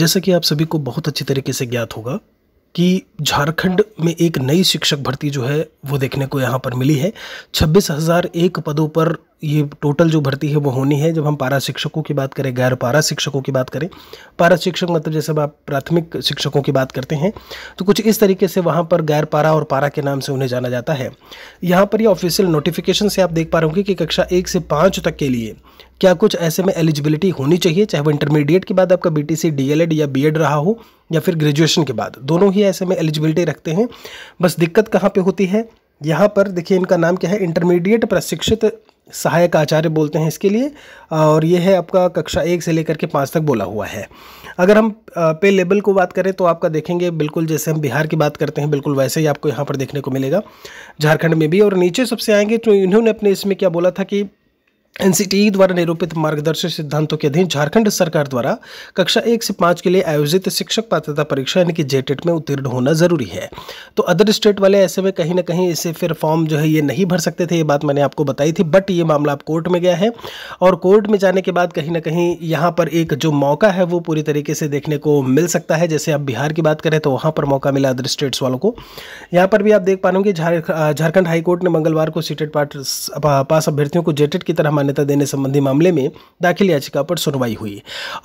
जैसा कि आप सभी को बहुत अच्छी तरीके से ज्ञात होगा कि झारखंड में एक नई शिक्षक भर्ती जो है वो देखने को यहाँ पर मिली है छब्बीस हज़ार एक पदों पर ये टोटल जो भर्ती है वो होनी है जब हम पारा शिक्षकों की बात करें गैर पारा शिक्षकों की बात करें पारा शिक्षक मतलब जैसे आप प्राथमिक शिक्षकों की बात करते हैं तो कुछ इस तरीके से वहाँ पर गैर पारा और पारा के नाम से उन्हें जाना जाता है यहाँ पर ये ऑफिशियल नोटिफिकेशन से आप देख पा रहे होंगे कि कक्षा एक से पाँच तक के लिए क्या कुछ ऐसे में एलिजिबिलिटी होनी चाहिए चाहे वो इंटरमीडिएट के बाद आपका बी टी या बी रहा हो या फिर ग्रेजुएशन के बाद दोनों ही ऐसे में एलिजिबिलिटी रखते हैं बस दिक्कत कहाँ पर होती है यहाँ पर देखिए इनका नाम क्या है इंटरमीडिएट प्रशिक्षित सहायक आचार्य बोलते हैं इसके लिए और ये है आपका कक्षा एक से लेकर के पाँच तक बोला हुआ है अगर हम पे लेवल को बात करें तो आपका देखेंगे बिल्कुल जैसे हम बिहार की बात करते हैं बिल्कुल वैसे ही आपको यहाँ पर देखने को मिलेगा झारखंड में भी और नीचे सबसे आएंगे तो इन्होंने अपने इसमें क्या बोला था कि एनसीटीई द्वारा निरूपित मार्गदर्शक सिद्धांतों के अधीन झारखंड सरकार द्वारा कक्षा एक से पांच के लिए आयोजित शिक्षक पात्रता परीक्षा यानी कि जेटेट में उत्तीर्ण होना जरूरी है तो अदर स्टेट वाले ऐसे में कहीं ना कहीं इसे फिर फॉर्म जो है ये नहीं भर सकते थे ये बात मैंने आपको बताई थी बट ये मामला आप कोर्ट में गया है और कोर्ट में जाने के बाद कहीं ना कहीं यहाँ पर एक जो मौका है वो पूरी तरीके से देखने को मिल सकता है जैसे आप बिहार की बात करें तो वहाँ पर मौका मिला अदर स्टेट्स वालों को यहाँ पर भी आप देख पा रहे झारखंड हाईकोर्ट ने मंगलवार को सीटेड पास अभ्यर्थियों को जेटेट की तरह मान्यता देने संबंधी मामले में दाखिल याचिका पर सुनवाई हुई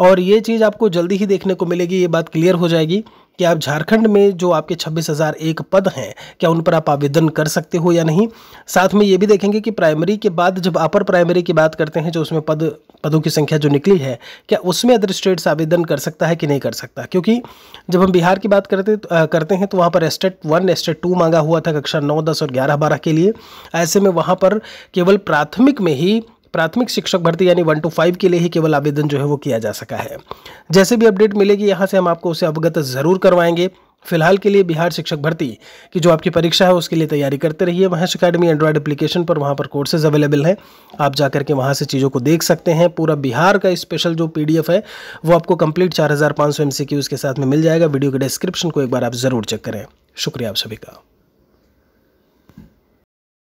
और ये चीज़ आपको जल्दी ही देखने को मिलेगी ये बात क्लियर हो जाएगी कि आप झारखंड में जो आपके छब्बीस हज़ार एक पद हैं क्या उन पर आप आवेदन कर सकते हो या नहीं साथ में ये भी देखेंगे कि प्राइमरी के बाद जब अपर प्राइमरी की बात करते हैं जो उसमें पद पदों की संख्या जो निकली है क्या उसमें अदर स्टेट्स आवेदन कर सकता है कि नहीं कर सकता क्योंकि जब हम बिहार की बात करते आ, करते हैं तो वहाँ पर स्टेट वन एस्टेट टू मांगा हुआ था कक्षा नौ दस और ग्यारह बारह के लिए ऐसे में वहाँ पर केवल प्राथमिक में ही प्राथमिक शिक्षक भर्ती यानी वन टू फाइव के लिए ही केवल आवेदन जो है वो किया जा सका है जैसे भी अपडेट मिलेगी यहाँ से हम आपको उसे अवगत ज़रूर करवाएंगे फिलहाल के लिए बिहार शिक्षक भर्ती की जो आपकी परीक्षा है उसके लिए तैयारी करते रहिए महर्ष अकेडमी एंड्रॉयड एप्लीकेशन पर वहाँ पर कोर्सेज अवेलेबल हैं आप जा करके वहाँ से चीज़ों को देख सकते हैं पूरा बिहार का स्पेशल जो पीडीएफ है वो आपको कंप्लीट चार हज़ार पाँच सौ के साथ में मिल जाएगा वीडियो के डिस्क्रिप्शन को एक बार आप ज़रूर चेक करें शुक्रिया आप सभी का